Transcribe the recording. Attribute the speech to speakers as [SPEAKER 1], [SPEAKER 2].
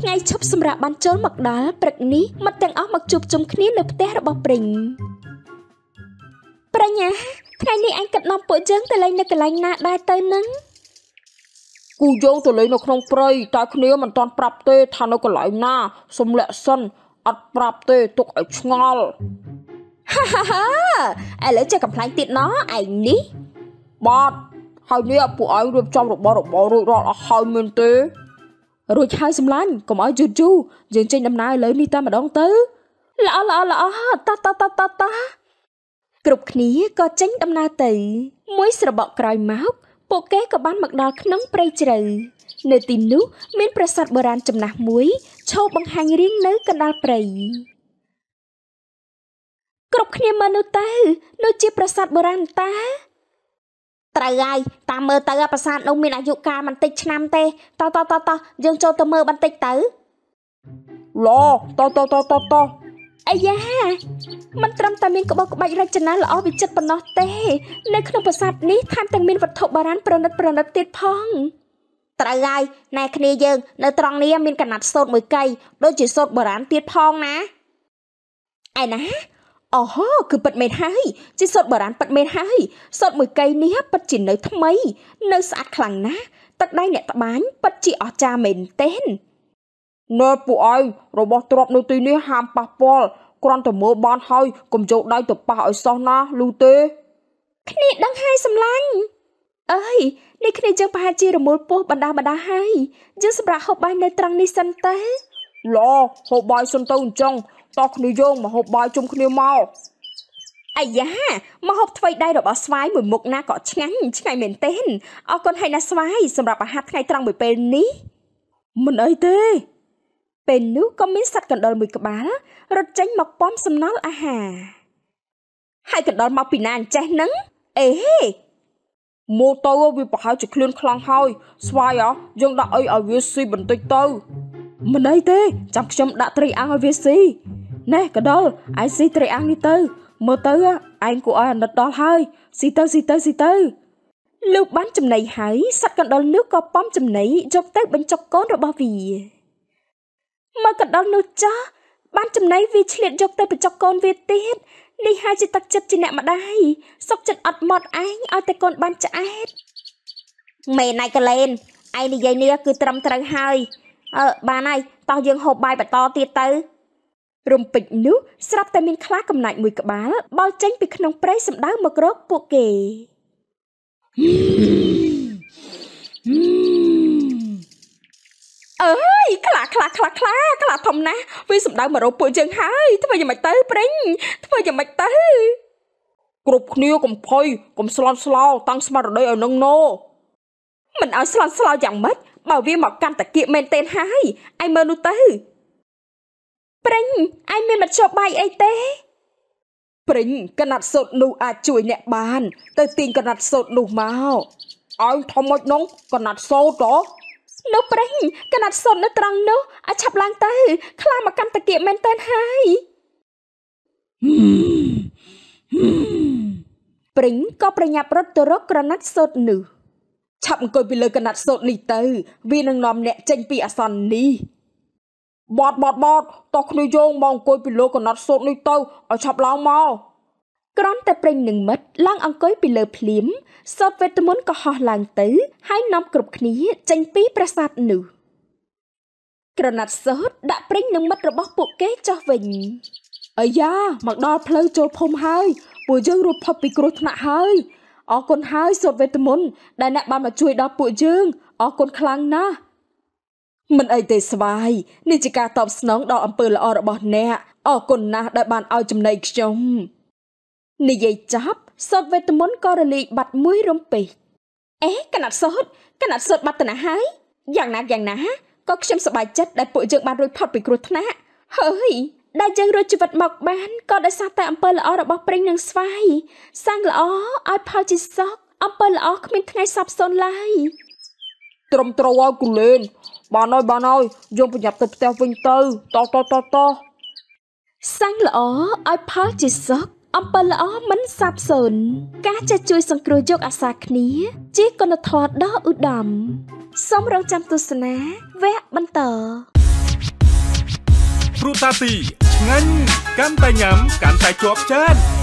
[SPEAKER 1] ថ្ងៃឈប់សម្រាកបានចូលមកដល់ព្រឹកនេះមិត្តទាំងអស់មកជួបជុំគ្នានៅផ្ទះរបស់ព្រិញប្រញ្ញាថ្ងៃនេះអញគិតនាំពួកយើងទៅលេងនៅកន្លែងណាដែរទៅនឹងគូយើងទៅលេងនៅក្នុងព្រៃតែគ្នាមិនតន់ប្រាប់ទេថានៅកន្លែងណាសុំលាក់សិនអត់ប្រាប់ទេទុកឲ្យឆ្ងល់ហាហាហាឥឡូវចេះកំប្លែងទៀតណោះឯងនេះបាទហើយនេះពួកឯងរៀបចំរបស់របររួចរាល់អស់ហើយមែនទេរួចហើយសម្លាញ់កុំឲ្យយឺតយូរយើងចេញ ដំណើរលើនេះតែម្ដងទៅល្អល្អល្អតាតាតាតាតាគ្រប់គ្នាក៏ចេញ ដំណើរទៅមួយស្របក់ក្រោយមកពួកគេក៏បានមកដល់ក្នុង ព្រៃជ្រៅនៅទីនោះមាន ប្រាសាទបុរាណចំណាស់មួយឈរបង្ហាញរាង នៅកណ្ដាលព្រៃគ្រប់គ្នាមើលនោះទៅនោះជា ប្រាសាទបុរាណតាត្រូវហើយតាមមើលទៅប្រាសាទនោះមានអាយុកាលមិនតិចឆ្នាំទេតោះតោះតោះតោះយើងចូលទៅមើលបន្តិចទៅឡតោះតោះតោះតោះតោះអាយ៉ាมันត្រឹមតែមានក្បោះក្បាច់រចនាល្អវិចិត្រប៉ុណ្ណោះទេ នៅក្នុងប្រាសាទនេះថែមទាំងមានវត្ថុបុរាណប្រណិតប្រណិតទៀតផងត្រូវហើយណែគ្នាយើងនៅត្រង់នេះមានកណាត់សូត្រមួយកៃដូចជាសូត្របុរាណទៀតផងណាឯណាអូហូគឺពិតមែនហើយជាសូត្របុរាណពិតមែនហើយសូត្រមួយកៃនេះពិតជានៅ ថ្មីនៅស្អាតខ្លាំងណាស់ទឹកដៃអ្នកត្បាញពិតជាអស្ចារ្យមែនទែននៅពួកអើយរបស់ទ្របនៅទីនេះហាមប៉ះពាល់គ្រាន់តែមើលបានហើយកុំយកដៃទៅប៉ះឲ្យសោះណាលូទេគ្នាដឹងហើយសំឡាញ់អើយនេះគ្នាយើងប្រហែលជារមូលពោះបណ្ដាបណ្ដាហើយយើងសម្រាប់ហូបបាយនៅត្រង់នេះសិនតើឡហូបបាយសិនទៅអញ្ចឹងតោះគ្នាយើងមកហូបបាយជុំគ្នាមកអាយ៉ាមកហូបថ្មីដៃរបស់ស្វាយមួយមុខណាក៏ឆ្ងាញ់ឆ្ងាញ់មែនទែនអរគុណហើយណាស្វាយសម្រាប់អាហារថ្ងៃត្រង់មួយពេលនេះ មិនអីទេពេលនោះក៏មានសត្វកណ្ដុរមួយក្បាលរត់ចេញមកប៉ំសំណល់អាហារហើយកណ្ដុរមកពីណាអញ្ចេះហ្នឹងអេហេម៉ូតូវាប្រហែលជាខ្លួនខ្លាំងហើយ ស្វាយអ្ហ៎យើងដាក់អីឲ្យវាស៊ីបន្តិចទៅមិនអីទេចាំខ្ញុំដាក់ត្រីអាំងឲ្យវាស៊ីណេះកដុលឯងស៊ីត្រីអាំងនេះទៅមើលទៅឯងគួរឲ្យអាណិតដល់ហើយស៊ីទៅស៊ីទៅស៊ីទៅលោកបានចំណៃហើយសត្វកណ្ដុរនោះក៏ប៉ំចំណៃយកទៅបញ្ចុកកូនរបស់វាមើលកណ្ដុរនោះចាស់បានចំណៃវាឆ្លៀតយកទៅបញ្ចុកកូនវាទៀតនេះហើយជាទឹកចិត្តជាអ្នកម្ដាយសុកចិត្តអត់មកឯងឲ្យតែកូនបានឆ្អែតមែនឯកលែនឯងនិយាយនេះគឺត្រឹមត្រូវហើយអឺបានហើយតោះយើងហូបបាយបន្តទៀតទៅរំពេចនោះស្រាប់តែមានខ្លាកំណាច់មួយ ក្បាលបោលចេញពីក្នុងព្រៃសម្ដៅមករកពួកគេអើយខ្លាខ្លាខ្លាខ្លាខ្លា ធំណាស់វាសម្ដៅមករកពួកយើងហើយធ្វើយ៉ាងម៉េចទៅព្រិញធ្វើយ៉ាងម៉េចទៅគ្រប់គ្នាកំភុយកុំស្លន់ស្លោតាំងស្មារតីឲ្យនឹងណោមិនឲ្យស្លន់ស្លោយ៉ាងម៉េចបើវាមកកាន់តាគៀកមែនទេហើយឯមើលនោះទៅព្រិញឯមានមធ្យោបាយអីទេ ព្រិញកណាត់សូត្រនោះអាចជួយអ្នកបានទៅទាញកណាត់សូត្រនោះមកអើធំមកនោះកណាត់សូត្រហ៎នោះព្រិញកណាត់សុននៅត្រង់នោះឲ្យឆាប់ឡើងទៅខ្លាមកកម្មតាគៀកមែនតើហើយព្រិញក៏ប្រញាប់រត់ទៅរកក្រណាត់សុតនោះឆាប់អង្គុយពីលើកណាត់សូត្រនេះទៅ វានឹងនាំអ្នកចេញពីអាសន្ននេះបតបតបតតោះគ្នាយើងមកអង្គុយពីលើកណាត់សូត្រនេះទៅឲ្យឆាប់ឡើងមកក្រំតែប្រេងនឹងមិត្តឡើងអង្គុយពីលើភ្លៀមសូត្រវេទមន្តក៏ហោះឡើងទៅហើយនាំគ្រប់គ្នាចេញពីប្រាសាទនោះក្រណាត់សូត្រដាក់ប្រេងនឹងមិត្តរបស់ពួកគេចុះវិញអាយ៉ាមកដល់ផ្លូវចូលភូមិហើយ ពួកយើងរួចផុតពីគ្រោះថ្នាក់ហើយអរគុណហើយសូត្រវេទមន្តដែលអ្នកបានមកជួយដល់ពួកយើងអរគុណខ្លាំងណាស់មិនអីទេស្វាយនេះជាការតបស្នងដល់អំពើល្អរបស់អ្នកអរគុណណាស់ដែលបានឲ្យចំណីខ្ញុំនិយាយចាប់សូត្រវេទមន្តក៏រលីកបាត់មួយរំពេចអេកណាត់សូត្រកណាត់សូត្របាត់ទៅណាហើយយ៉ាងណាយ៉ាងណាក៏ខ្ញុំសប្បាយចិត្តដែលពួកយើងបានរួចផុតពីគ្រោះថ្នាក់ហើយដែលយើងរួចជីវិតមកបានក៏ដោយសារតែអំពើល្អរបស់ព្រិញនិងស្វាយសាំងល្អឲ្យផលជាសក់អំពើល្អគ្មានថ្ងៃសាប់សូន្យឡើយត្រឹមត្រូវឲ្យគូលេនបានហើយបានហើយយើងប្រញាប់ទៅផ្ទះវិញទៅតតតតសាំងល្អឲ្យផលជាសក់អំពើល្អមិនសាប់សូន្យការចេះជួយសង្គ្រោះយកអាសាគ្នាជាគុណធម៌ដ៏ឧត្តមសូមរងចាំទស្សនាវគ្គបន្តព្រូតាទី ngân cam tay nhắm cam tay chuột chân